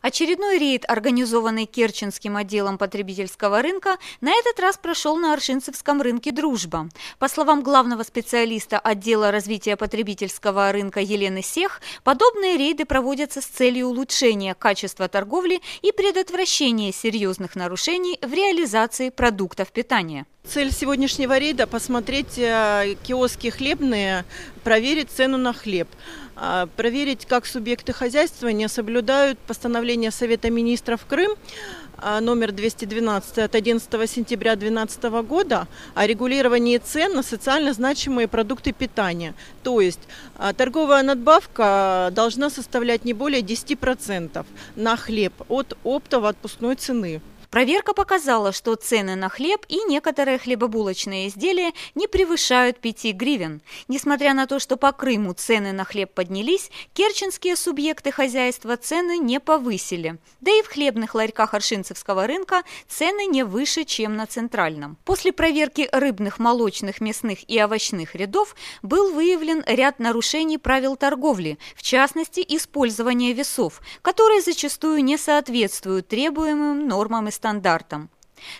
Очередной рейд, организованный Керченским отделом потребительского рынка, на этот раз прошел на Аршинцевском рынке «Дружба». По словам главного специалиста отдела развития потребительского рынка Елены Сех, подобные рейды проводятся с целью улучшения качества торговли и предотвращения серьезных нарушений в реализации продуктов питания. Цель сегодняшнего рейда – посмотреть э, киоски хлебные, проверить цену на хлеб, а, проверить, как субъекты хозяйства не соблюдают постановление постановление Совета министров Крым а, номер 212 от 11 сентября 2012 года о регулировании цен на социально значимые продукты питания. То есть а, торговая надбавка а, должна составлять не более 10% на хлеб от оптово-отпускной цены. Проверка показала, что цены на хлеб и некоторые хлебобулочные изделия не превышают 5 гривен. Несмотря на то, что по Крыму цены на хлеб поднялись, керченские субъекты хозяйства цены не повысили. Да и в хлебных ларьках Аршинцевского рынка цены не выше, чем на центральном. После проверки рыбных, молочных, мясных и овощных рядов был выявлен ряд нарушений правил торговли, в частности, использование весов, которые зачастую не соответствуют требуемым нормам истории стандартам.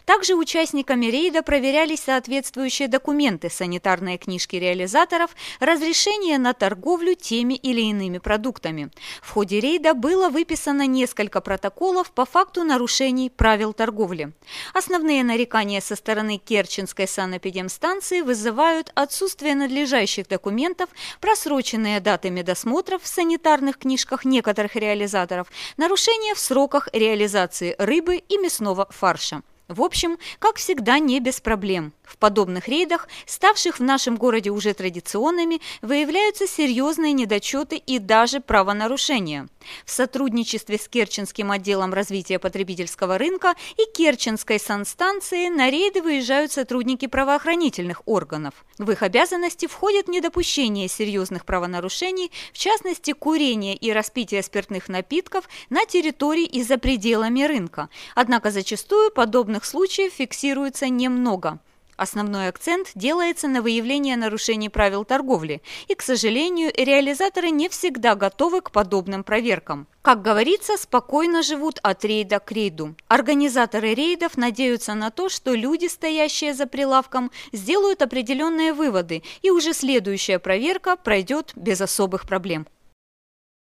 Также участниками рейда проверялись соответствующие документы, санитарные книжки реализаторов, разрешение на торговлю теми или иными продуктами. В ходе рейда было выписано несколько протоколов по факту нарушений правил торговли. Основные нарекания со стороны Керченской санэпидемстанции вызывают отсутствие надлежащих документов, просроченные даты медосмотров в санитарных книжках некоторых реализаторов, нарушение в сроках реализации рыбы и мясного фарша. В общем, как всегда, не без проблем. В подобных рейдах, ставших в нашем городе уже традиционными, выявляются серьезные недочеты и даже правонарушения. В сотрудничестве с Керченским отделом развития потребительского рынка и Керченской санстанции на рейды выезжают сотрудники правоохранительных органов. В их обязанности входит недопущение серьезных правонарушений, в частности, курение и распитие спиртных напитков на территории и за пределами рынка. Однако зачастую подобных Подобных случаев фиксируется немного. Основной акцент делается на выявление нарушений правил торговли, и, к сожалению, реализаторы не всегда готовы к подобным проверкам. Как говорится, спокойно живут от рейда к рейду. Организаторы рейдов надеются на то, что люди, стоящие за прилавком, сделают определенные выводы, и уже следующая проверка пройдет без особых проблем.